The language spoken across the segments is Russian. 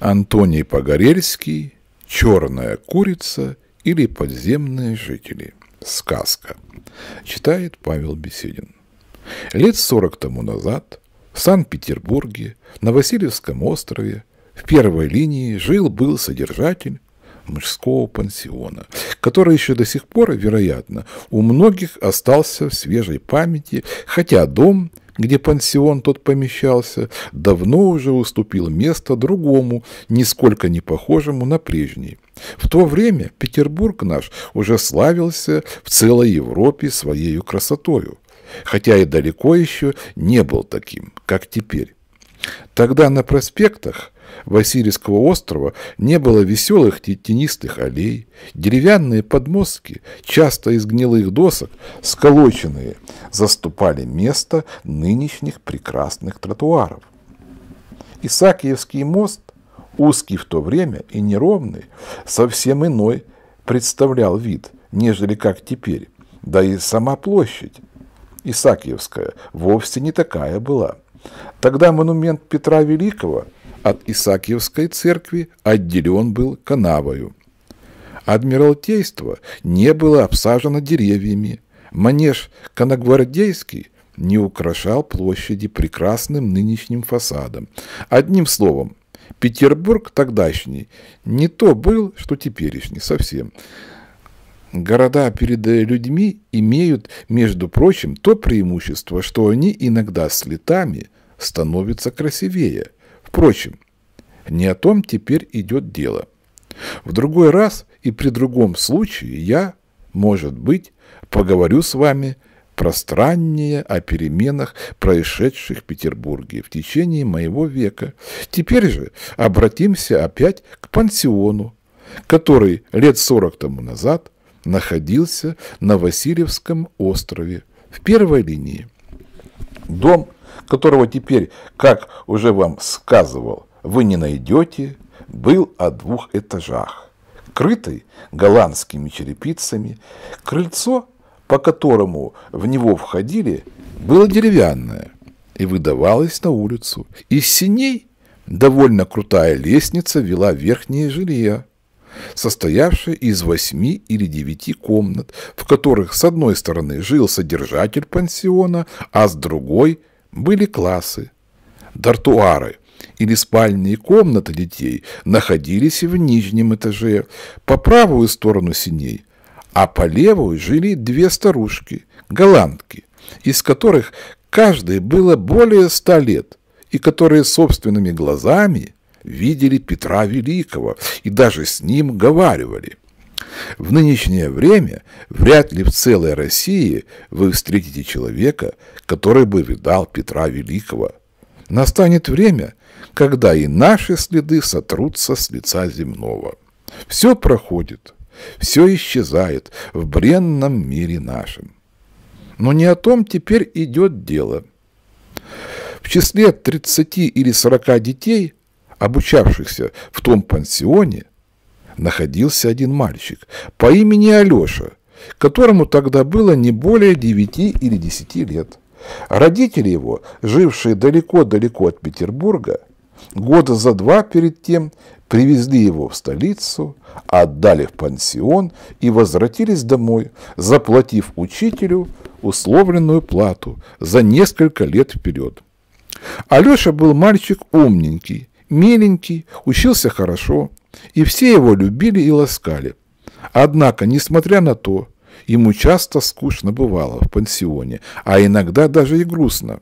Антоний Погорельский, «Черная курица» или «Подземные жители». Сказка. Читает Павел Беседин. Лет сорок тому назад в Санкт-Петербурге на Васильевском острове в первой линии жил-был содержатель мужского пансиона, который еще до сих пор, вероятно, у многих остался в свежей памяти, хотя дом, где пансион тот помещался, давно уже уступил место другому, нисколько не похожему на прежний. В то время Петербург наш уже славился в целой Европе своей красотою, хотя и далеко еще не был таким, как теперь. Тогда на проспектах – Васильевского острова не было веселых и тенистых аллей. Деревянные подмостки, часто из гнилых досок, сколоченные, заступали место нынешних прекрасных тротуаров. Исаакиевский мост, узкий в то время и неровный, совсем иной представлял вид, нежели как теперь, да и сама площадь Исаакиевская вовсе не такая была. Тогда монумент Петра Великого – от Исаакиевской церкви отделен был канавою. Адмиралтейство не было обсажено деревьями. Манеж Коногвардейский не украшал площади прекрасным нынешним фасадом. Одним словом, Петербург тогдашний не то был, что теперешний совсем. Города перед людьми имеют, между прочим, то преимущество, что они иногда с летами становятся красивее – Впрочем, не о том теперь идет дело. В другой раз и при другом случае я, может быть, поговорю с вами пространнее о переменах, происшедших в Петербурге в течение моего века. Теперь же обратимся опять к пансиону, который лет сорок тому назад находился на Васильевском острове в первой линии. Дом которого теперь, как уже вам сказывал, вы не найдете, был о двух этажах, крытый голландскими черепицами, крыльцо, по которому в него входили, было деревянное и выдавалось на улицу. Из синей довольно крутая лестница вела в верхнее жилье, состоявшее из восьми или девяти комнат, в которых с одной стороны жил содержатель пансиона, а с другой – были классы, дартуары или спальные комнаты детей находились в нижнем этаже, по правую сторону синей, а по левую жили две старушки, голландки, из которых каждой было более ста лет, и которые собственными глазами видели Петра Великого и даже с ним говаривали – в нынешнее время вряд ли в целой России вы встретите человека, который бы видал Петра Великого. Настанет время, когда и наши следы сотрутся с лица земного. Все проходит, все исчезает в бренном мире нашем. Но не о том теперь идет дело. В числе 30 или 40 детей, обучавшихся в том пансионе, находился один мальчик по имени Алеша, которому тогда было не более 9 или 10 лет. Родители его, жившие далеко-далеко от Петербурга, года за два перед тем привезли его в столицу, отдали в пансион и возвратились домой, заплатив учителю условленную плату за несколько лет вперед. Алеша был мальчик умненький, миленький, учился хорошо, и все его любили и ласкали. Однако, несмотря на то, ему часто скучно бывало в пансионе, а иногда даже и грустно.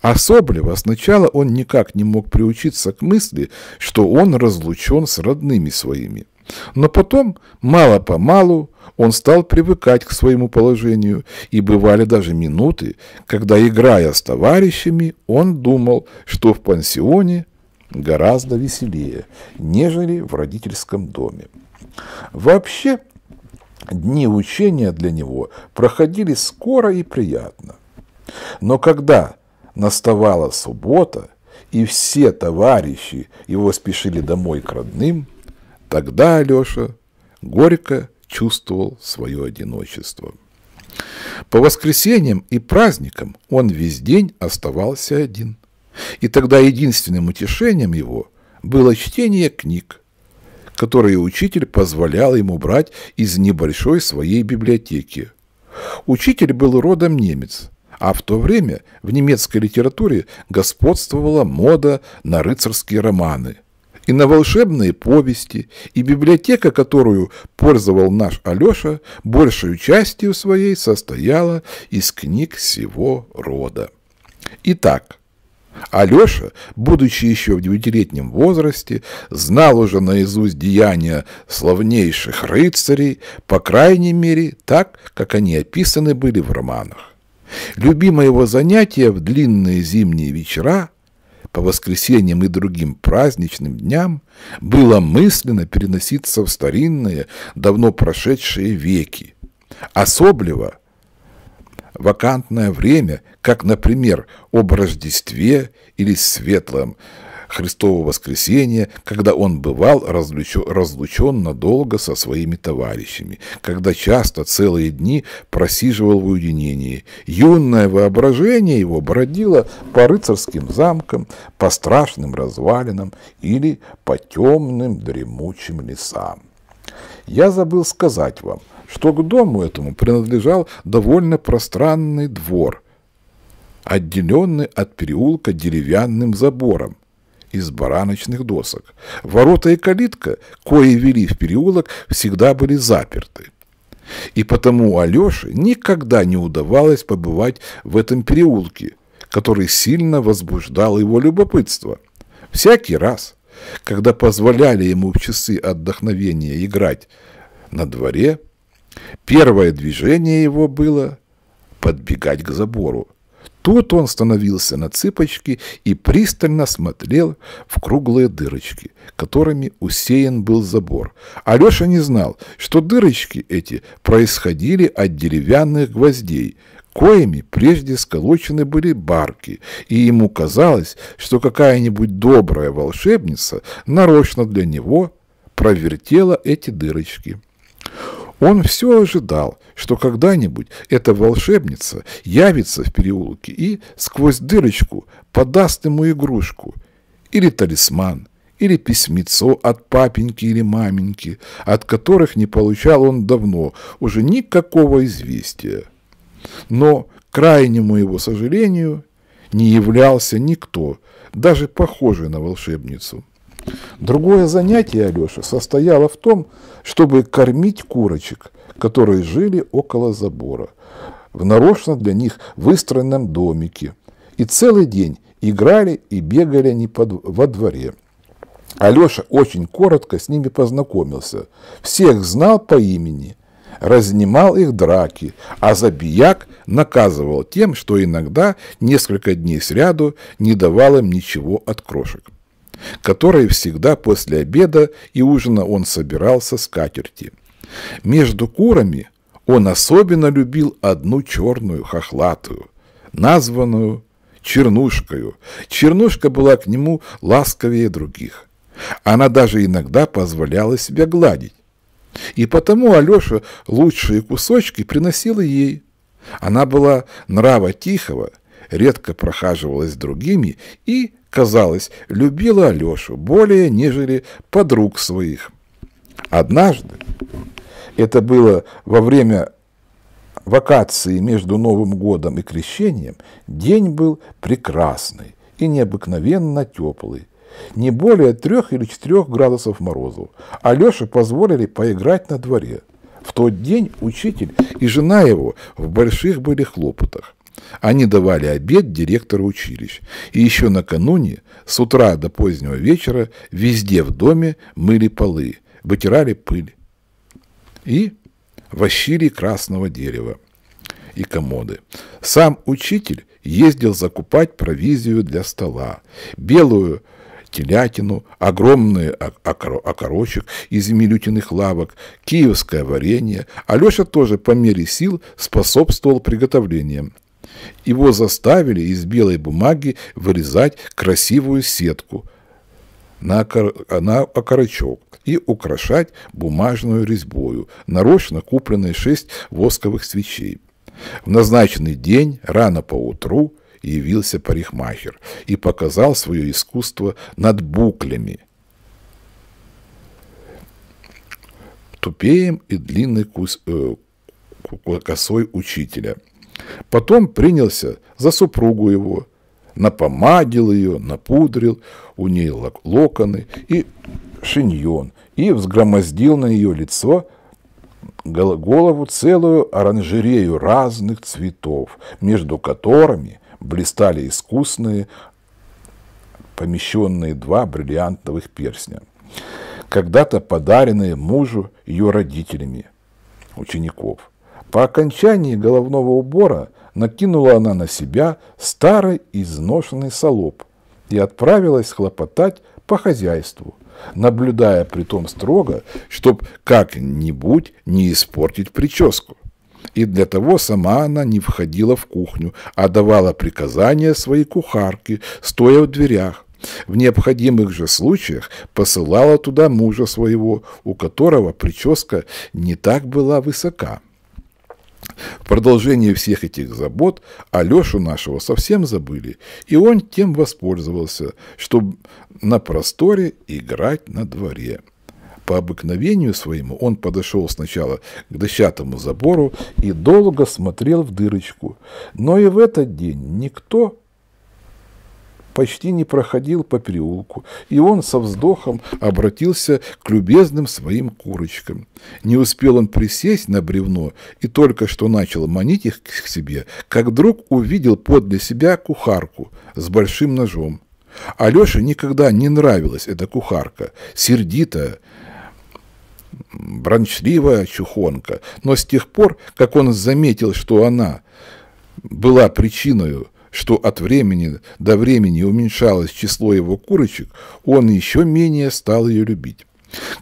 Особливо сначала он никак не мог приучиться к мысли, что он разлучен с родными своими. Но потом, мало-помалу, он стал привыкать к своему положению, и бывали даже минуты, когда, играя с товарищами, он думал, что в пансионе гораздо веселее, нежели в родительском доме. Вообще, дни учения для него проходили скоро и приятно. Но когда наставала суббота, и все товарищи его спешили домой к родным, тогда Алеша горько чувствовал свое одиночество. По воскресеньям и праздникам он весь день оставался один – и тогда единственным утешением его было чтение книг, которые учитель позволял ему брать из небольшой своей библиотеки. Учитель был родом немец, а в то время в немецкой литературе господствовала мода на рыцарские романы и на волшебные повести, и библиотека, которую пользовал наш Алеша, большую частью своей состояла из книг всего рода. Итак, Алеша, будучи еще в девятилетнем возрасте, знал уже наизусть деяния славнейших рыцарей, по крайней мере, так, как они описаны были в романах. Любимое его занятие в длинные зимние вечера, по воскресеньям и другим праздничным дням, было мысленно переноситься в старинные, давно прошедшие веки. Особливо – вакантное время, как, например, об Рождестве или Светлом Христово воскресенье, когда он бывал разлучен, разлучен надолго со своими товарищами, когда часто целые дни просиживал в уединении. Юное воображение его бродило по рыцарским замкам, по страшным развалинам или по темным дремучим лесам. Я забыл сказать вам – что к дому этому принадлежал довольно пространный двор, отделенный от переулка деревянным забором из бараночных досок. Ворота и калитка, кои вели в переулок, всегда были заперты. И потому Алёше никогда не удавалось побывать в этом переулке, который сильно возбуждал его любопытство. Всякий раз, когда позволяли ему в часы отдохновения играть на дворе, Первое движение его было подбегать к забору. Тут он становился на цыпочки и пристально смотрел в круглые дырочки, которыми усеян был забор. Алеша не знал, что дырочки эти происходили от деревянных гвоздей, коими прежде сколочены были барки, и ему казалось, что какая-нибудь добрая волшебница нарочно для него провертела эти дырочки. Он все ожидал, что когда-нибудь эта волшебница явится в переулке и сквозь дырочку подаст ему игрушку или талисман, или письмецо от папеньки или маменьки, от которых не получал он давно уже никакого известия. Но, крайнему его сожалению, не являлся никто, даже похожий на волшебницу. Другое занятие Алеши состояло в том, чтобы кормить курочек, которые жили около забора, в нарочно для них выстроенном домике, и целый день играли и бегали они под, во дворе. Алеша очень коротко с ними познакомился, всех знал по имени, разнимал их драки, а забияк наказывал тем, что иногда несколько дней сряду не давал им ничего от крошек которые всегда после обеда и ужина он собирался с катерти. Между курами он особенно любил одну черную хохлатую, названную Чернушкою. Чернушка была к нему ласковее других. Она даже иногда позволяла себя гладить. И потому Алеша лучшие кусочки приносила ей. Она была нрава тихого, редко прохаживалась с другими и казалось, любила Алешу более, нежели подруг своих. Однажды, это было во время вакации между Новым годом и Крещением, день был прекрасный и необыкновенно теплый. Не более трех или четырех градусов морозов. Алёше позволили поиграть на дворе. В тот день учитель и жена его в больших были хлопотах. Они давали обед директору училищ. И еще накануне, с утра до позднего вечера, везде в доме мыли полы, вытирали пыль и вощили красного дерева и комоды. Сам учитель ездил закупать провизию для стола, белую телятину, огромные окорочек из милютиных лавок, киевское варенье. Алеша тоже по мере сил способствовал приготовлениям. Его заставили из белой бумаги вырезать красивую сетку на, окор... на окорочок и украшать бумажную резьбою, нарочно купленные шесть восковых свечей. В назначенный день, рано по утру явился парикмахер и показал свое искусство над буклями. Тупеем и длинный кус... Э, косой учителя – Потом принялся за супругу его, напомадил ее, напудрил, у ней локоны и шиньон, и взгромоздил на ее лицо голову целую оранжерею разных цветов, между которыми блистали искусные, помещенные два бриллиантовых перстня, когда-то подаренные мужу ее родителями, учеников – по окончании головного убора накинула она на себя старый изношенный солоб и отправилась хлопотать по хозяйству, наблюдая при том строго, чтоб как-нибудь не испортить прическу. И для того сама она не входила в кухню, а давала приказания своей кухарке, стоя в дверях. В необходимых же случаях посылала туда мужа своего, у которого прическа не так была высока. В продолжении всех этих забот Алешу нашего совсем забыли, и он тем воспользовался, чтобы на просторе играть на дворе. По обыкновению своему он подошел сначала к дощатому забору и долго смотрел в дырочку. Но и в этот день никто почти не проходил по переулку, и он со вздохом обратился к любезным своим курочкам. Не успел он присесть на бревно и только что начал манить их к себе, как вдруг увидел подле себя кухарку с большим ножом. Алёше никогда не нравилась эта кухарка, сердитая, брончливая чухонка. Но с тех пор, как он заметил, что она была причиной что от времени до времени уменьшалось число его курочек, он еще менее стал ее любить.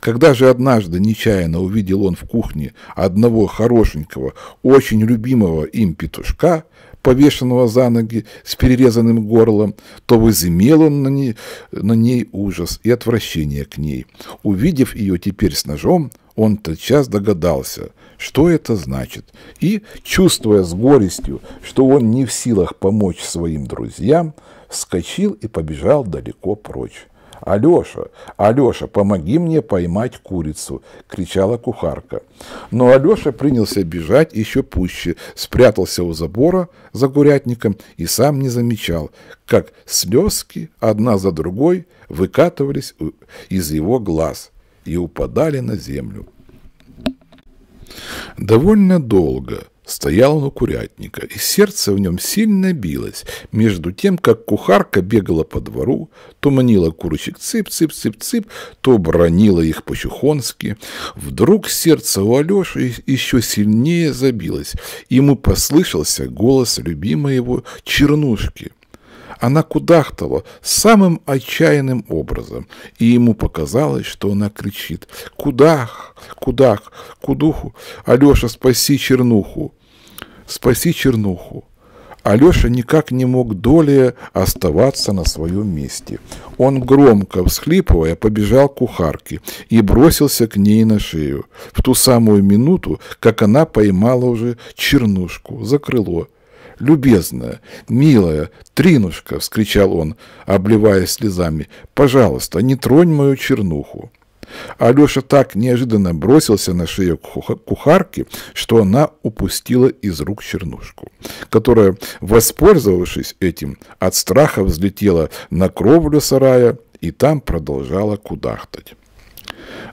Когда же однажды нечаянно увидел он в кухне одного хорошенького, очень любимого им петушка, повешенного за ноги с перерезанным горлом, то возымел он на ней, на ней ужас и отвращение к ней. Увидев ее теперь с ножом, он сейчас догадался, что это значит, и, чувствуя с горестью, что он не в силах помочь своим друзьям, вскочил и побежал далеко прочь. «Алеша! Алеша, помоги мне поймать курицу!» — кричала кухарка. Но Алеша принялся бежать еще пуще, спрятался у забора за курятником и сам не замечал, как слезки одна за другой выкатывались из его глаз и упадали на землю. Довольно долго стоял он у курятника, и сердце в нем сильно билось, между тем, как кухарка бегала по двору, то манила курочек цып-цып-цып-цып, то бронила их по-чухонски. Вдруг сердце у Алеши еще сильнее забилось, ему послышался голос любимой его чернушки — она кудахтала самым отчаянным образом, и ему показалось, что она кричит «Кудах! Кудах! Кудуху! Алеша, спаси чернуху! Спаси чернуху!» Алеша никак не мог долее оставаться на своем месте. Он, громко всхлипывая, побежал к кухарке и бросился к ней на шею, в ту самую минуту, как она поймала уже чернушку за крыло – любезная, милая, Тринушка!» — вскричал он, обливаясь слезами. «Пожалуйста, не тронь мою чернуху!» Алеша так неожиданно бросился на шею кухарки, что она упустила из рук чернушку, которая, воспользовавшись этим, от страха взлетела на кровлю сарая и там продолжала кудахтать.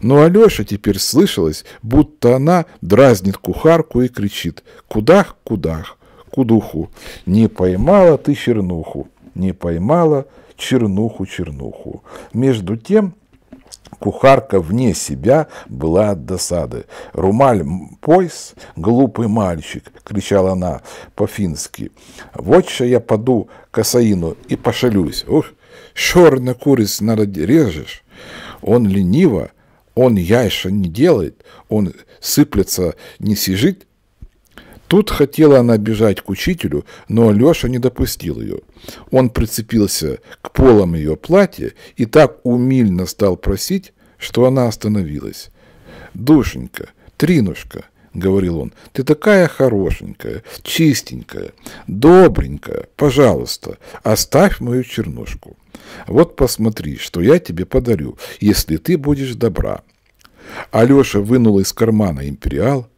Но Алеша теперь слышалось, будто она дразнит кухарку и кричит «Кудах, кудах!» кудуху. Не поймала ты чернуху, не поймала чернуху-чернуху. Между тем Кухарка вне себя была от досады. «Румаль пояс глупый мальчик!» — кричала она по-фински. «Вот что я паду касаину и пошалюсь. Ух, черно куриц режешь. Он лениво, он яйша не делает, он сыплется, не сижит, Тут хотела она бежать к учителю, но Леша не допустил ее. Он прицепился к полам ее платья и так умильно стал просить, что она остановилась. «Душенька, Тринушка», — говорил он, — «ты такая хорошенькая, чистенькая, добренькая, пожалуйста, оставь мою чернушку. Вот посмотри, что я тебе подарю, если ты будешь добра». Алеша вынул из кармана империал,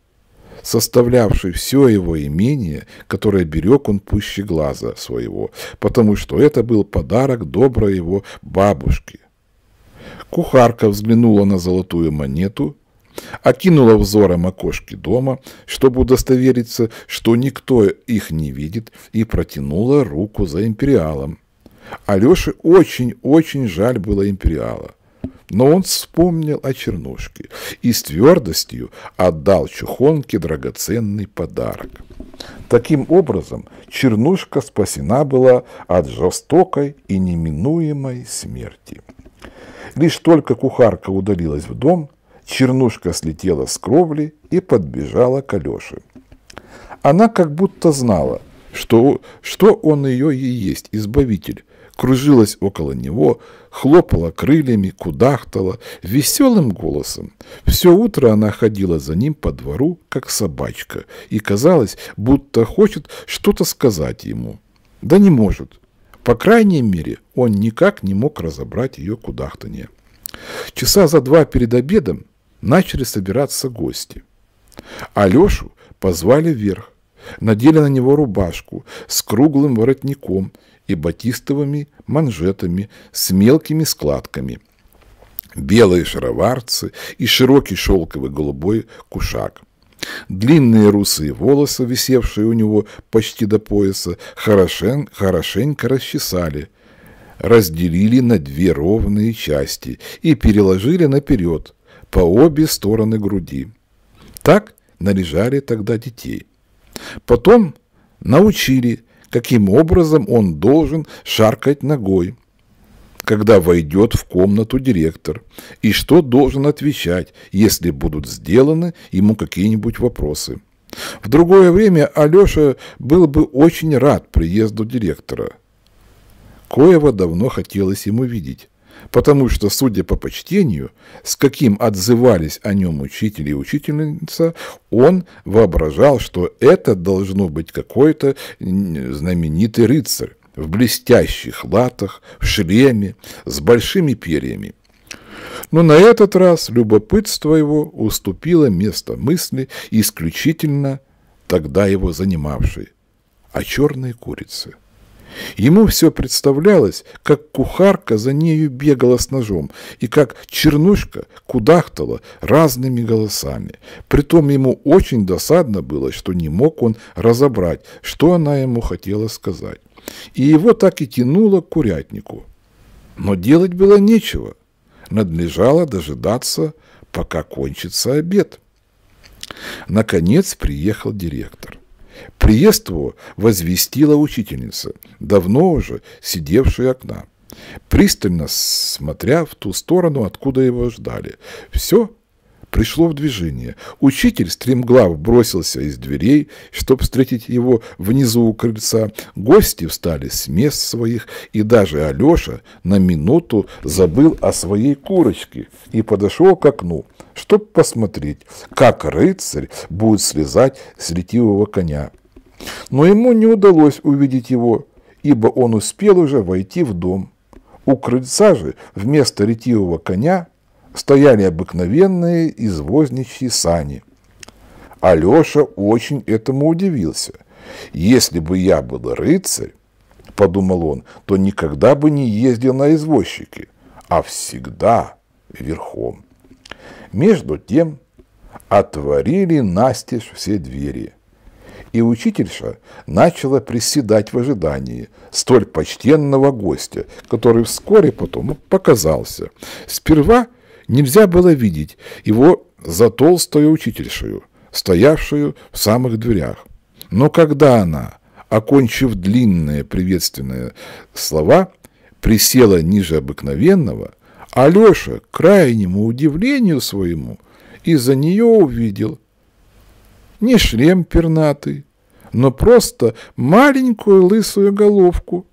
составлявший все его имение, которое берег он пуще глаза своего, потому что это был подарок доброй его бабушки. Кухарка взглянула на золотую монету, окинула взором окошки дома, чтобы удостовериться, что никто их не видит, и протянула руку за империалом. Алёше очень-очень жаль было империала. Но он вспомнил о чернушке и с твердостью отдал Чухонке драгоценный подарок. Таким образом, чернушка спасена была от жестокой и неминуемой смерти. Лишь только кухарка удалилась в дом, чернушка слетела с кровли и подбежала к Алёше. Она как будто знала, что, что он ее и есть, избавитель, кружилась около него, хлопала крыльями, кудахтала, веселым голосом. Все утро она ходила за ним по двору, как собачка, и казалось, будто хочет что-то сказать ему. Да не может. По крайней мере, он никак не мог разобрать ее кудахтанье. Часа за два перед обедом начали собираться гости. Алешу позвали вверх, надели на него рубашку с круглым воротником – и батистовыми манжетами с мелкими складками, белые шароварцы и широкий шелковый голубой кушак. Длинные русые волосы, висевшие у него почти до пояса, хорошен, хорошенько расчесали, разделили на две ровные части и переложили наперед, по обе стороны груди. Так наряжали тогда детей. Потом научили каким образом он должен шаркать ногой, когда войдет в комнату директор, и что должен отвечать, если будут сделаны ему какие-нибудь вопросы. В другое время Алеша был бы очень рад приезду директора. Коева давно хотелось ему видеть потому что, судя по почтению, с каким отзывались о нем учитель и учительница, он воображал, что это должно быть какой-то знаменитый рыцарь в блестящих латах, в шлеме, с большими перьями. Но на этот раз любопытство его уступило место мысли, исключительно тогда его занимавшей, о черной курице – Ему все представлялось, как кухарка за нею бегала с ножом, и как чернушка кудахтала разными голосами. Притом ему очень досадно было, что не мог он разобрать, что она ему хотела сказать. И его так и тянуло к курятнику. Но делать было нечего. Надлежало дожидаться, пока кончится обед. Наконец приехал директор. Приезд его возвестила учительница, давно уже сидевшая окна, пристально смотря в ту сторону, откуда его ждали. Все пришло в движение. Учитель стремглав бросился из дверей, чтобы встретить его внизу у крыльца. Гости встали с мест своих, и даже Алеша на минуту забыл о своей курочке и подошел к окну, чтобы посмотреть, как рыцарь будет слезать с ретивого коня. Но ему не удалось увидеть его, ибо он успел уже войти в дом. У крыльца же вместо ретивого коня – стояли обыкновенные извозничьи сани. Алеша очень этому удивился. «Если бы я был рыцарь, — подумал он, — то никогда бы не ездил на извозчике, а всегда верхом». Между тем отворили настежь все двери – и учительша начала приседать в ожидании столь почтенного гостя, который вскоре потом показался. Сперва нельзя было видеть его за толстую учительшую, стоявшую в самых дверях. Но когда она, окончив длинные приветственные слова, присела ниже обыкновенного, Алеша, к крайнему удивлению своему, из-за нее увидел не шлем пернатый, но просто маленькую лысую головку –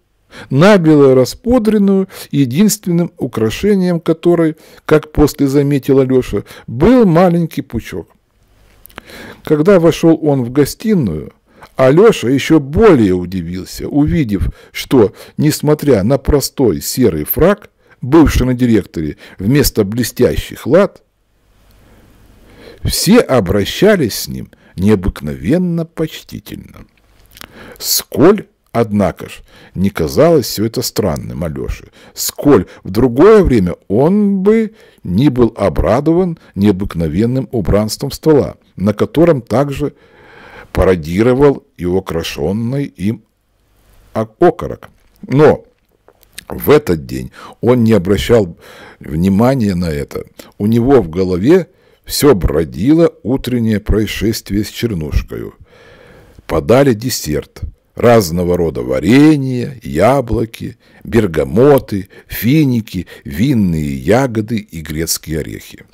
набело расподренную, единственным украшением которой, как после заметила Леша, был маленький пучок. Когда вошел он в гостиную, Алеша еще более удивился, увидев, что, несмотря на простой серый фраг, бывший на директоре, вместо блестящих лад, все обращались с ним необыкновенно почтительно. Сколь Однако ж, не казалось все это странным Алёше, сколь в другое время он бы не был обрадован необыкновенным убранством стола, на котором также пародировал и украшенный им окорок. Но в этот день он не обращал внимания на это. У него в голове все бродило утреннее происшествие с Чернушкой. Подали десерт – разного рода варенья, яблоки, бергамоты, финики, винные ягоды и грецкие орехи.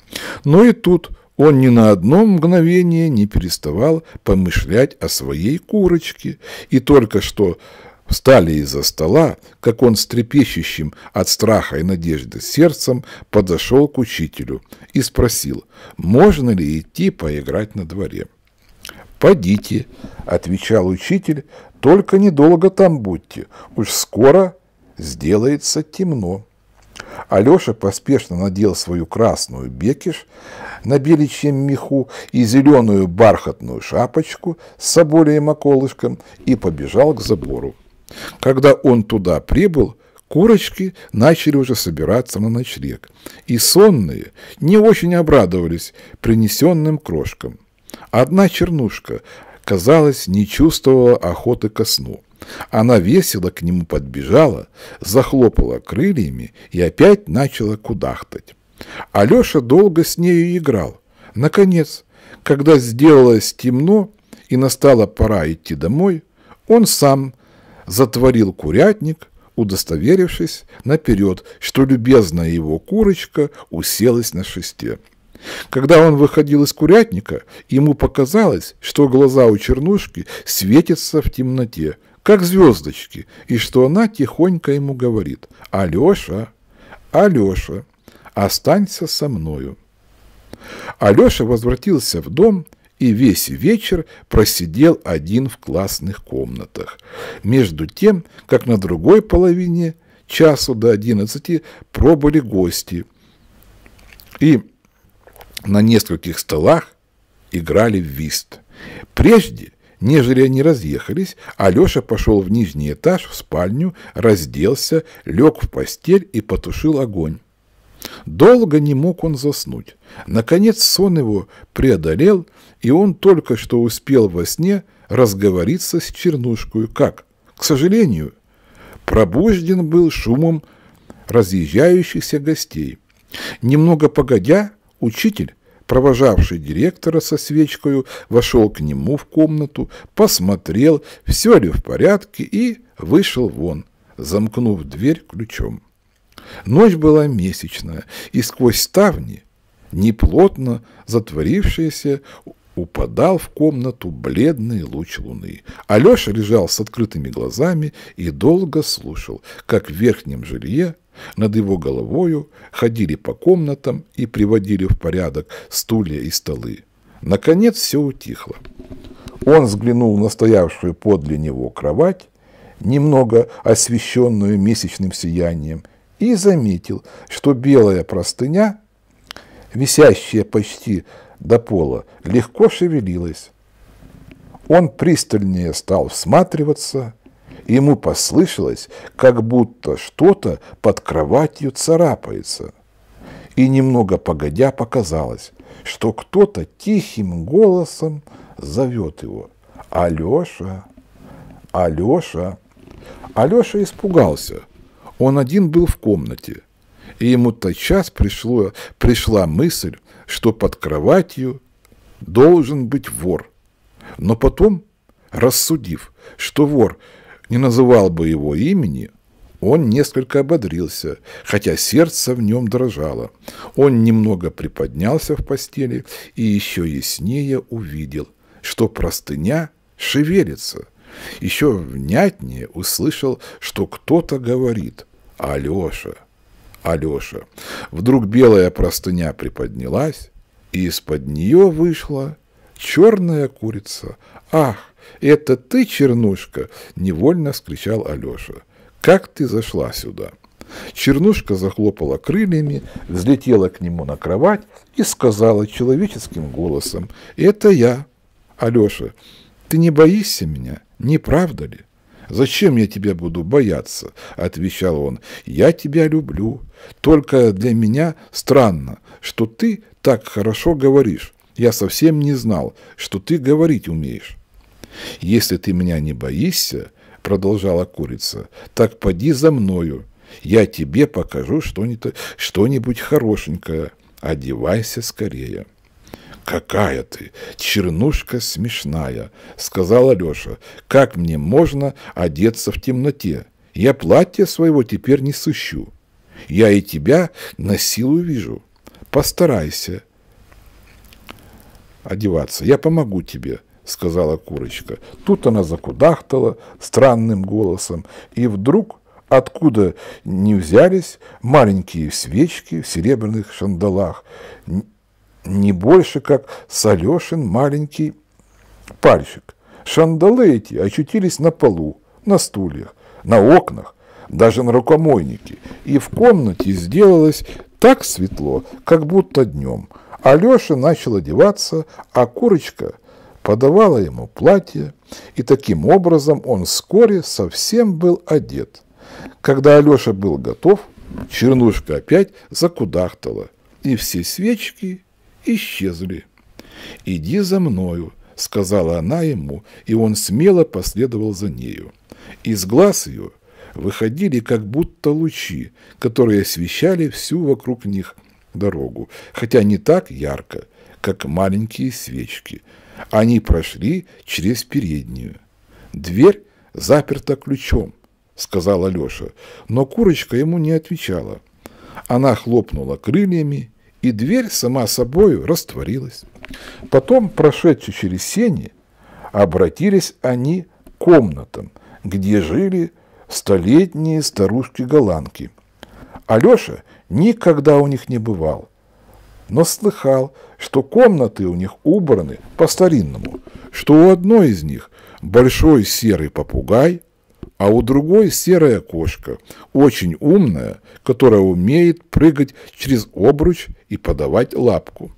Но и тут он ни на одно мгновение не переставал помышлять о своей курочке, и только что встали из-за стола, как он с трепещущим от страха и надежды сердцем подошел к учителю и спросил, можно ли идти поиграть на дворе. «Подите», — отвечал учитель, только недолго там будьте, уж скоро сделается темно. Алеша поспешно надел свою красную бекиш на беличьем меху и зеленую бархатную шапочку с соболием околышком и побежал к забору. Когда он туда прибыл, курочки начали уже собираться на ночлег, и сонные не очень обрадовались принесенным крошкам. Одна чернушка казалось, не чувствовала охоты ко сну. Она весело к нему подбежала, захлопала крыльями и опять начала кудахтать. Алеша долго с нею играл. Наконец, когда сделалось темно и настала пора идти домой, он сам затворил курятник, удостоверившись наперед, что любезная его курочка уселась на шесте. Когда он выходил из курятника, ему показалось, что глаза у чернушки светятся в темноте, как звездочки, и что она тихонько ему говорит «Алеша, Алеша, останься со мною». Алеша возвратился в дом и весь вечер просидел один в классных комнатах, между тем, как на другой половине часу до одиннадцати пробыли гости – и на нескольких столах играли в вист. Прежде, нежели они разъехались, Алеша пошел в нижний этаж, в спальню, разделся, лег в постель и потушил огонь. Долго не мог он заснуть. Наконец сон его преодолел, и он только что успел во сне разговориться с Чернушкой. Как? К сожалению, пробужден был шумом разъезжающихся гостей. Немного погодя, учитель провожавший директора со свечкой вошел к нему в комнату, посмотрел, все ли в порядке, и вышел вон, замкнув дверь ключом. Ночь была месячная, и сквозь ставни, неплотно затворившиеся, упадал в комнату бледный луч луны. Алеша лежал с открытыми глазами и долго слушал, как в верхнем жилье над его головою ходили по комнатам и приводили в порядок стулья и столы. Наконец все утихло. Он взглянул на стоявшую подле него кровать, немного освещенную месячным сиянием, и заметил, что белая простыня, висящая почти до пола, легко шевелилась. Он пристальнее стал всматриваться – Ему послышалось, как будто что-то под кроватью царапается. И немного погодя показалось, что кто-то тихим голосом зовет его. «Алеша! Алеша!» Алеша испугался. Он один был в комнате. И ему тотчас пришло, пришла мысль, что под кроватью должен быть вор. Но потом, рассудив, что вор не называл бы его имени, он несколько ободрился, хотя сердце в нем дрожало. Он немного приподнялся в постели и еще яснее увидел, что простыня шевелится. Еще внятнее услышал, что кто-то говорит «Алеша, Алеша». Вдруг белая простыня приподнялась, и из-под нее вышла черная курица. Ах, «Это ты, Чернушка?» – невольно вскричал Алеша. «Как ты зашла сюда?» Чернушка захлопала крыльями, взлетела к нему на кровать и сказала человеческим голосом, «Это я, Алеша. Ты не боишься меня, не правда ли?» «Зачем я тебя буду бояться?» – отвечал он. «Я тебя люблю. Только для меня странно, что ты так хорошо говоришь. Я совсем не знал, что ты говорить умеешь». «Если ты меня не боишься, — продолжала курица, — так поди за мною, я тебе покажу что-нибудь что хорошенькое, одевайся скорее». «Какая ты, чернушка смешная!» — сказала Леша. «Как мне можно одеться в темноте? Я платье своего теперь не сыщу. Я и тебя на силу вижу. Постарайся одеваться. Я помогу тебе сказала курочка. Тут она закудахтала странным голосом, и вдруг, откуда не взялись, маленькие свечки в серебряных шандалах, не больше, как Салешин маленький пальчик. Шандалы эти очутились на полу, на стульях, на окнах, даже на рукомойнике, и в комнате сделалось так светло, как будто днем. Алеша начал одеваться, а курочка – подавала ему платье, и таким образом он вскоре совсем был одет. Когда Алеша был готов, чернушка опять закудахтала, и все свечки исчезли. «Иди за мною», — сказала она ему, и он смело последовал за нею. Из глаз ее выходили как будто лучи, которые освещали всю вокруг них дорогу, хотя не так ярко, как маленькие свечки — они прошли через переднюю. Дверь заперта ключом, сказала Алеша, но курочка ему не отвечала. Она хлопнула крыльями, и дверь сама собою растворилась. Потом, прошедши через сени, обратились они к комнатам, где жили столетние старушки-голландки. Алеша никогда у них не бывал, но слыхал, что комнаты у них убраны по-старинному, что у одной из них большой серый попугай, а у другой серая кошка, очень умная, которая умеет прыгать через обруч и подавать лапку.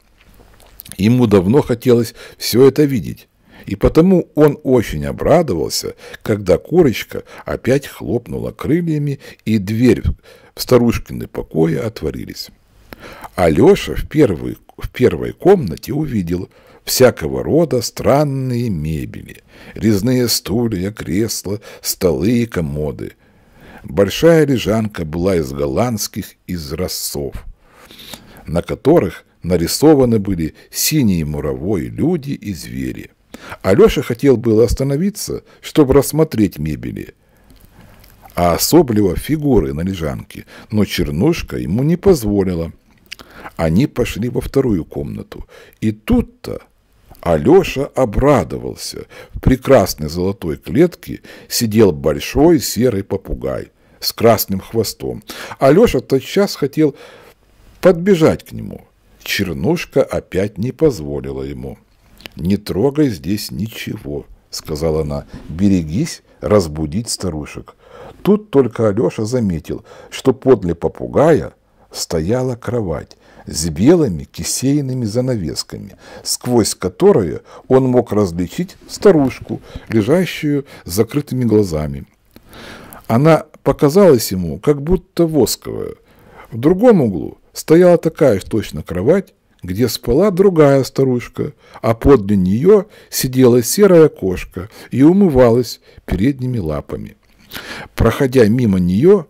Ему давно хотелось все это видеть, и потому он очень обрадовался, когда курочка опять хлопнула крыльями, и дверь в старушкины покои отворились. Алеша в первой, в первой комнате увидел всякого рода странные мебели, резные стулья, кресла, столы и комоды. Большая лежанка была из голландских изразцов, на которых нарисованы были синие муровой люди и звери. Алеша хотел было остановиться, чтобы рассмотреть мебели, а особливо фигуры на лежанке, но чернушка ему не позволила – они пошли во вторую комнату. И тут-то Алеша обрадовался. В прекрасной золотой клетке сидел большой серый попугай с красным хвостом. Алеша тотчас хотел подбежать к нему. Чернушка опять не позволила ему. «Не трогай здесь ничего», — сказала она. «Берегись разбудить старушек». Тут только Алеша заметил, что подле попугая стояла кровать, с белыми кисейными занавесками, сквозь которые он мог различить старушку, лежащую с закрытыми глазами. Она показалась ему как будто восковая. В другом углу стояла такая же точно кровать, где спала другая старушка, а подле нее сидела серая кошка и умывалась передними лапами. Проходя мимо нее,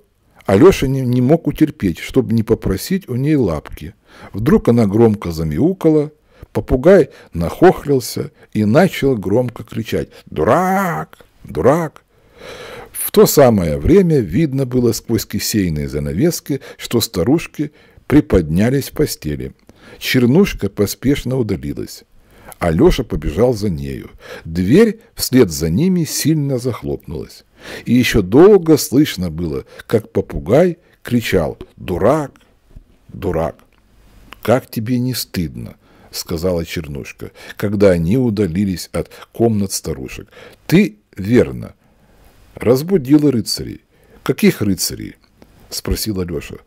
Алеша не, мог утерпеть, чтобы не попросить у ней лапки. Вдруг она громко замяукала, попугай нахохлился и начал громко кричать «Дурак! Дурак!». В то самое время видно было сквозь кисейные занавески, что старушки приподнялись в постели. Чернушка поспешно удалилась. Алеша побежал за нею. Дверь вслед за ними сильно захлопнулась. И еще долго слышно было, как попугай кричал «Дурак! Дурак!». «Как тебе не стыдно?» — сказала Чернушка, когда они удалились от комнат старушек. «Ты, верно, разбудила рыцарей». «Каких рыцарей?» — спросила Леша.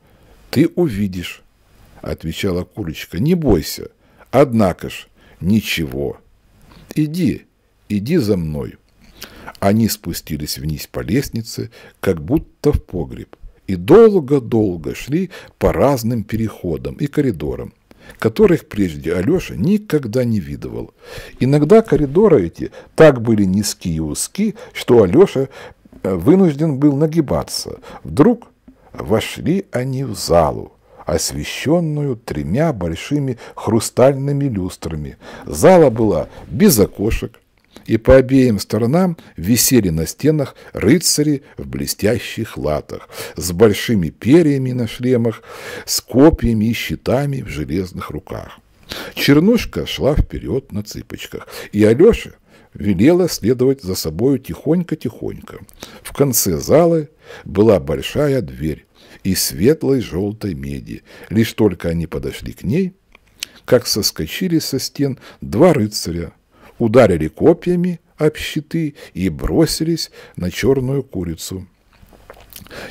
«Ты увидишь», — отвечала курочка. «Не бойся, однако ж ничего. Иди, иди за мной». Они спустились вниз по лестнице, как будто в погреб и долго-долго шли по разным переходам и коридорам, которых прежде Алеша никогда не видывал. Иногда коридоры эти так были низки и узки, что Алеша э, вынужден был нагибаться. Вдруг вошли они в залу, освещенную тремя большими хрустальными люстрами. Зала была без окошек, и по обеим сторонам висели на стенах рыцари в блестящих латах, с большими перьями на шлемах, с копьями и щитами в железных руках. Чернушка шла вперед на цыпочках, и Алеша велела следовать за собою тихонько-тихонько. В конце залы была большая дверь и светлой желтой меди. Лишь только они подошли к ней, как соскочили со стен два рыцаря ударили копьями об щиты и бросились на черную курицу.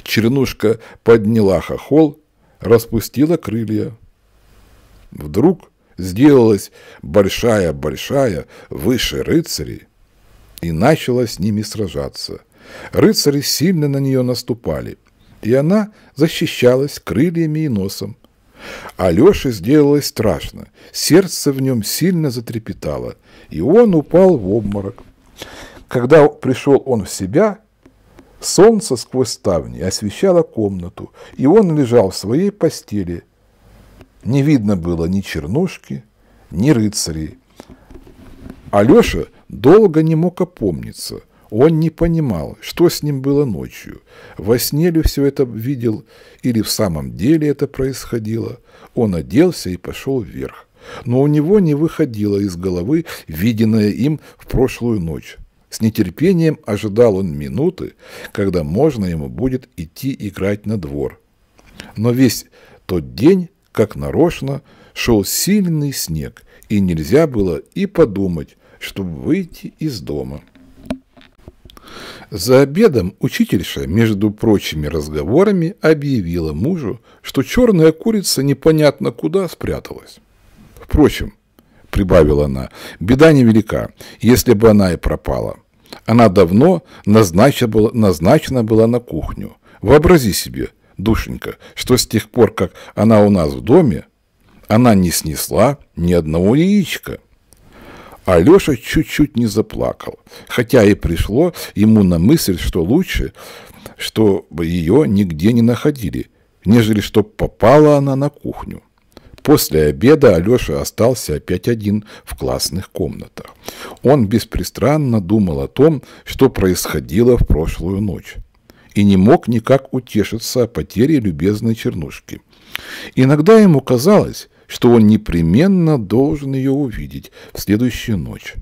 Чернушка подняла хохол, распустила крылья. Вдруг сделалась большая-большая выше рыцарей и начала с ними сражаться. Рыцари сильно на нее наступали, и она защищалась крыльями и носом. Алёше сделалось страшно, сердце в нем сильно затрепетало, и он упал в обморок. Когда пришел он в себя, солнце сквозь ставни освещало комнату, и он лежал в своей постели. Не видно было ни чернушки, ни рыцарей. Алёша долго не мог опомниться – он не понимал, что с ним было ночью. Во сне ли все это видел, или в самом деле это происходило. Он оделся и пошел вверх. Но у него не выходило из головы виденное им в прошлую ночь. С нетерпением ожидал он минуты, когда можно ему будет идти играть на двор. Но весь тот день, как нарочно, шел сильный снег, и нельзя было и подумать, чтобы выйти из дома. За обедом учительша, между прочими разговорами, объявила мужу, что черная курица непонятно куда спряталась. Впрочем, прибавила она, беда невелика, если бы она и пропала. Она давно назначена была, на кухню. Вообрази себе, душенька, что с тех пор, как она у нас в доме, она не снесла ни одного яичка. Алеша чуть-чуть не заплакал, хотя и пришло ему на мысль, что лучше, чтобы ее нигде не находили, нежели чтоб попала она на кухню. После обеда Алеша остался опять один в классных комнатах. Он беспристрастно думал о том, что происходило в прошлую ночь, и не мог никак утешиться о потере любезной чернушки. Иногда ему казалось, что он непременно должен ее увидеть в следующую ночь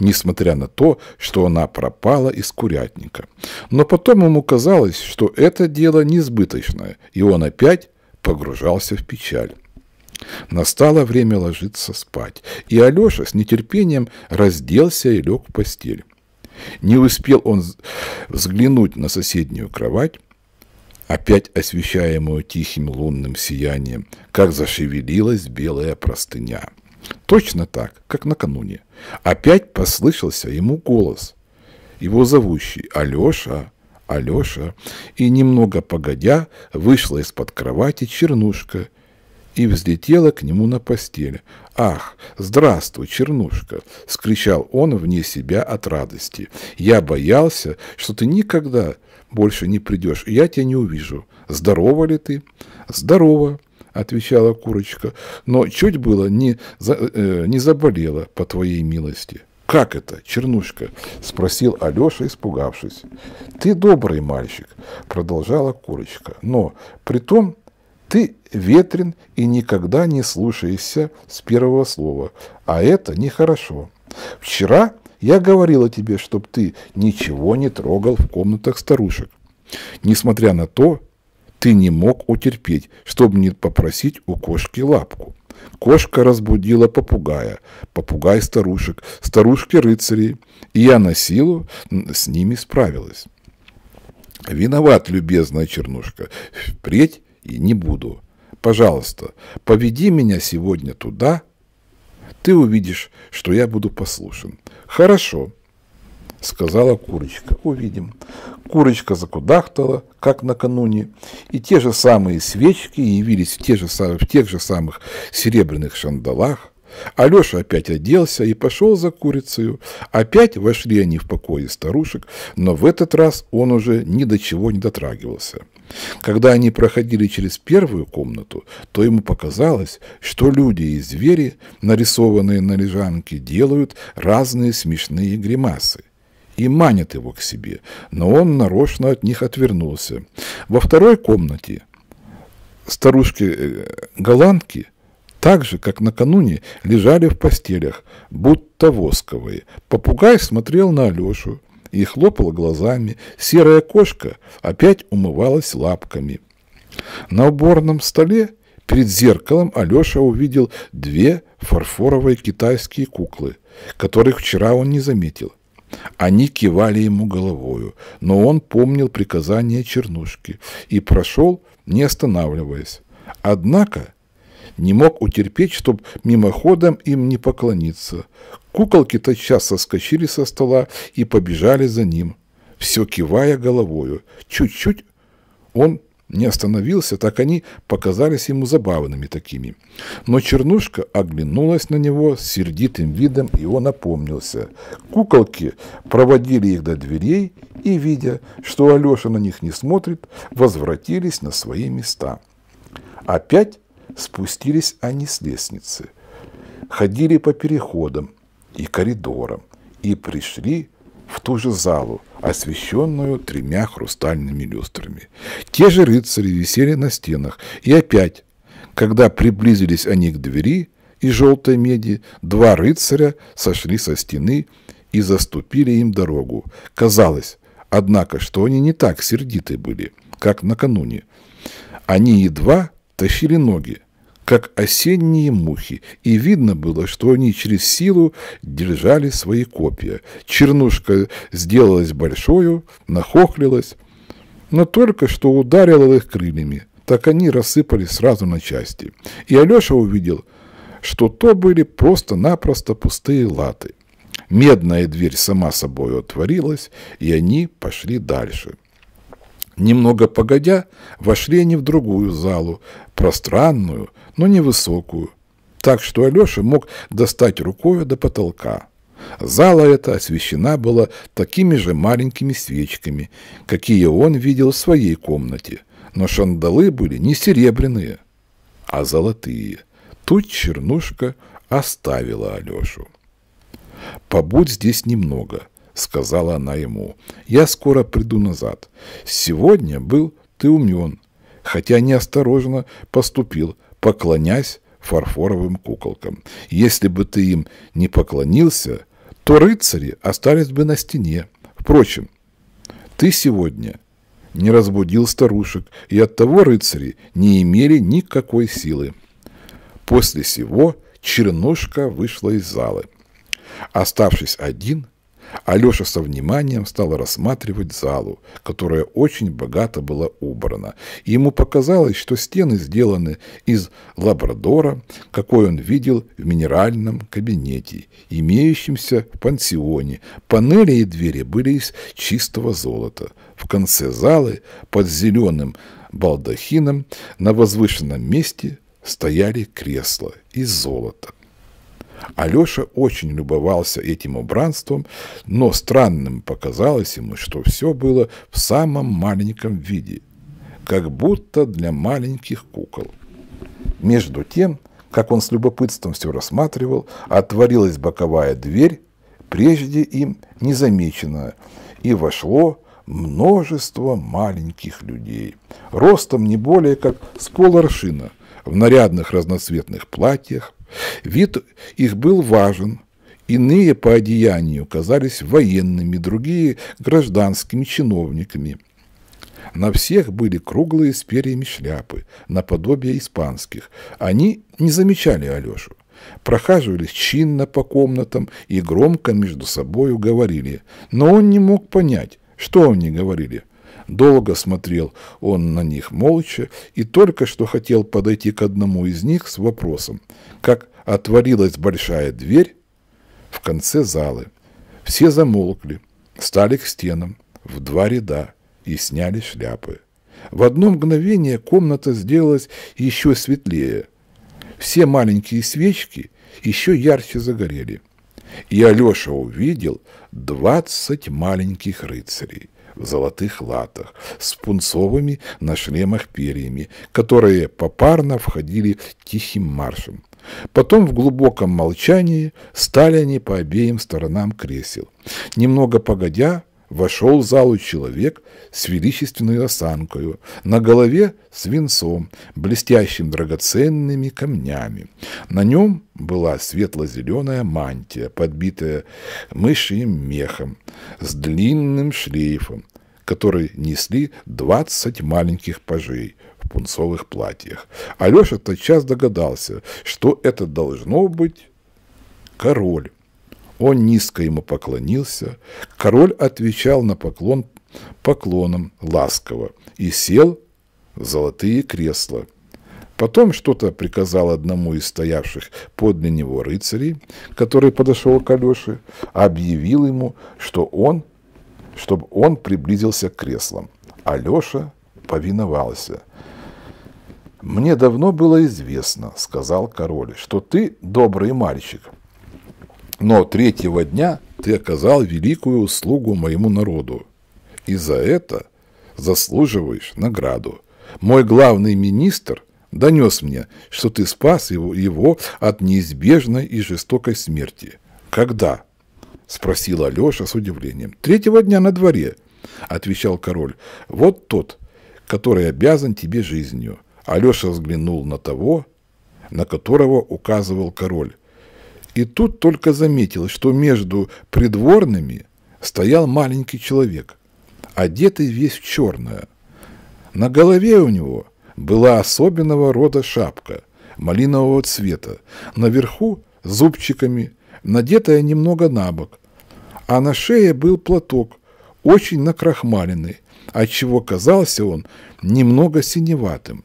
несмотря на то, что она пропала из курятника. Но потом ему казалось, что это дело несбыточное, и он опять погружался в печаль. Настало время ложиться спать, и Алеша с нетерпением разделся и лег в постель. Не успел он взглянуть на соседнюю кровать, опять освещаемую тихим лунным сиянием, как зашевелилась белая простыня. Точно так, как накануне. Опять послышался ему голос, его зовущий «Алеша, Алеша», и немного погодя вышла из-под кровати чернушка и взлетела к нему на постель. «Ах, здравствуй, Чернушка!» — скричал он вне себя от радости. «Я боялся, что ты никогда больше не придешь, я тебя не увижу. Здорова ли ты? Здорово, отвечала курочка, но чуть было не, за, э, не заболела по твоей милости. «Как это, Чернушка?» – спросил Алеша, испугавшись. «Ты добрый мальчик», – продолжала Курочка, – «но при том ты ветрен и никогда не слушаешься с первого слова, а это нехорошо. Вчера я говорила тебе, чтоб ты ничего не трогал в комнатах старушек. Несмотря на то, ты не мог утерпеть, чтобы не попросить у кошки лапку. Кошка разбудила попугая, попугай старушек, старушки рыцарей, и я на силу с ними справилась. Виноват, любезная чернушка, впредь и не буду. Пожалуйста, поведи меня сегодня туда, ты увидишь, что я буду послушен. Хорошо, сказала курочка. Увидим. Курочка закудахтала, как накануне, и те же самые свечки явились в, те же, в тех же самых серебряных шандалах, Алеша опять оделся и пошел за курицей. Опять вошли они в покое старушек, но в этот раз он уже ни до чего не дотрагивался. Когда они проходили через первую комнату, то ему показалось, что люди и звери, нарисованные на лежанке, делают разные смешные гримасы и манят его к себе, но он нарочно от них отвернулся. Во второй комнате старушки-голландки э, – так же, как накануне, лежали в постелях, будто восковые. Попугай смотрел на Алешу и хлопал глазами. Серая кошка опять умывалась лапками. На уборном столе перед зеркалом Алеша увидел две фарфоровые китайские куклы, которых вчера он не заметил. Они кивали ему головою, но он помнил приказание чернушки и прошел, не останавливаясь. Однако не мог утерпеть, чтоб мимоходом им не поклониться. Куколки тотчас соскочили со стола и побежали за ним, все кивая головою. Чуть-чуть он не остановился, так они показались ему забавными такими. Но Чернушка оглянулась на него с сердитым видом, и он напомнился. Куколки проводили их до дверей и, видя, что Алеша на них не смотрит, возвратились на свои места. Опять Спустились они с лестницы, ходили по переходам и коридорам и пришли в ту же залу, освещенную тремя хрустальными люстрами. Те же рыцари висели на стенах, и опять, когда приблизились они к двери и желтой меди, два рыцаря сошли со стены и заступили им дорогу. Казалось, однако, что они не так сердиты были, как накануне. Они едва тащили ноги, как осенние мухи, и видно было, что они через силу держали свои копья. Чернушка сделалась большою, нахохлилась, но только что ударила их крыльями, так они рассыпались сразу на части. И Алеша увидел, что то были просто-напросто пустые латы. Медная дверь сама собой отворилась, и они пошли дальше. Немного погодя, вошли они в другую залу, пространную, но невысокую, так что Алеша мог достать рукой до потолка. Зала эта освещена была такими же маленькими свечками, какие он видел в своей комнате, но шандалы были не серебряные, а золотые. Тут чернушка оставила Алешу. «Побудь здесь немного», — сказала она ему. «Я скоро приду назад. Сегодня был ты умен, хотя неосторожно поступил, поклонясь фарфоровым куколкам. Если бы ты им не поклонился, то рыцари остались бы на стене. Впрочем, ты сегодня не разбудил старушек, и оттого рыцари не имели никакой силы». После сего Чернушка вышла из залы. Оставшись один, Алеша со вниманием стал рассматривать залу, которая очень богато была убрана. ему показалось, что стены сделаны из лабрадора, какой он видел в минеральном кабинете, имеющемся в пансионе. Панели и двери были из чистого золота. В конце залы под зеленым балдахином на возвышенном месте стояли кресла из золота. Алеша очень любовался этим убранством, но странным показалось ему, что все было в самом маленьком виде, как будто для маленьких кукол. Между тем, как он с любопытством все рассматривал, отворилась боковая дверь, прежде им незамеченная, и вошло множество маленьких людей, ростом не более как с полоршина, в нарядных разноцветных платьях, Вид их был важен. Иные по одеянию казались военными, другие – гражданскими чиновниками. На всех были круглые с перьями шляпы, наподобие испанских. Они не замечали Алешу. Прохаживались чинно по комнатам и громко между собою говорили. Но он не мог понять, что они говорили. Долго смотрел он на них молча и только что хотел подойти к одному из них с вопросом, как отворилась большая дверь в конце залы. Все замолкли, стали к стенам в два ряда и сняли шляпы. В одно мгновение комната сделалась еще светлее. Все маленькие свечки еще ярче загорели. И Алеша увидел двадцать маленьких рыцарей в золотых латах, с пунцовыми на шлемах перьями, которые попарно входили тихим маршем. Потом в глубоком молчании стали они по обеим сторонам кресел. Немного погодя, вошел в залу человек с величественной осанкою, на голове свинцом, блестящим драгоценными камнями. На нем была светло-зеленая мантия, подбитая мышьим мехом, с длинным шлейфом, который несли двадцать маленьких пажей в пунцовых платьях. Алеша тотчас догадался, что это должно быть король. Он низко ему поклонился. Король отвечал на поклон поклоном ласково и сел в золотые кресла. Потом что-то приказал одному из стоявших подле него рыцарей, который подошел к Алёше, объявил ему, что он, чтобы он приблизился к креслам. Алёша повиновался. «Мне давно было известно, — сказал король, — что ты добрый мальчик, но третьего дня ты оказал великую услугу моему народу, и за это заслуживаешь награду. Мой главный министр донес мне, что ты спас его, его от неизбежной и жестокой смерти. Когда? Спросила Алеша с удивлением. Третьего дня на дворе, отвечал король. Вот тот, который обязан тебе жизнью. Алеша взглянул на того, на которого указывал король. И тут только заметил, что между придворными стоял маленький человек, одетый весь в черное. На голове у него была особенного рода шапка, малинового цвета, наверху зубчиками, надетая немного на бок, а на шее был платок, очень накрахмаленный, отчего казался он немного синеватым.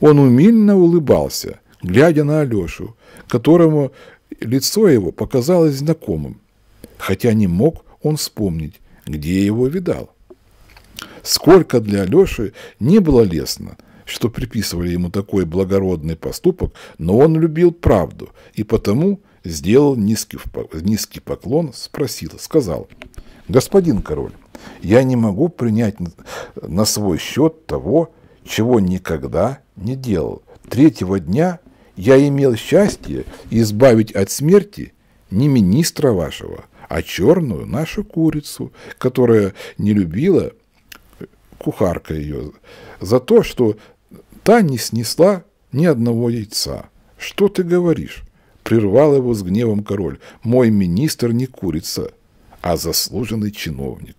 Он умильно улыбался, глядя на Алешу, которому Лицо его показалось знакомым, хотя не мог он вспомнить, где его видал. Сколько для Алеши не было лестно, что приписывали ему такой благородный поступок, но он любил правду и потому сделал низкий, поклон, спросил, сказал, «Господин король, я не могу принять на свой счет того, чего никогда не делал. Третьего дня я имел счастье избавить от смерти не министра вашего, а черную нашу курицу, которая не любила э, кухарка ее за то, что та не снесла ни одного яйца. Что ты говоришь? Прервал его с гневом король. Мой министр не курица, а заслуженный чиновник.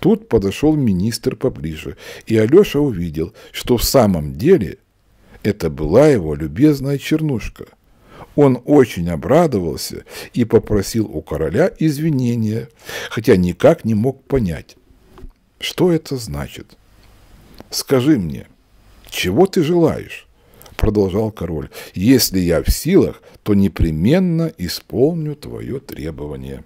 Тут подошел министр поближе, и Алеша увидел, что в самом деле это была его любезная чернушка. Он очень обрадовался и попросил у короля извинения, хотя никак не мог понять, что это значит. «Скажи мне, чего ты желаешь?» – продолжал король. «Если я в силах, то непременно исполню твое требование».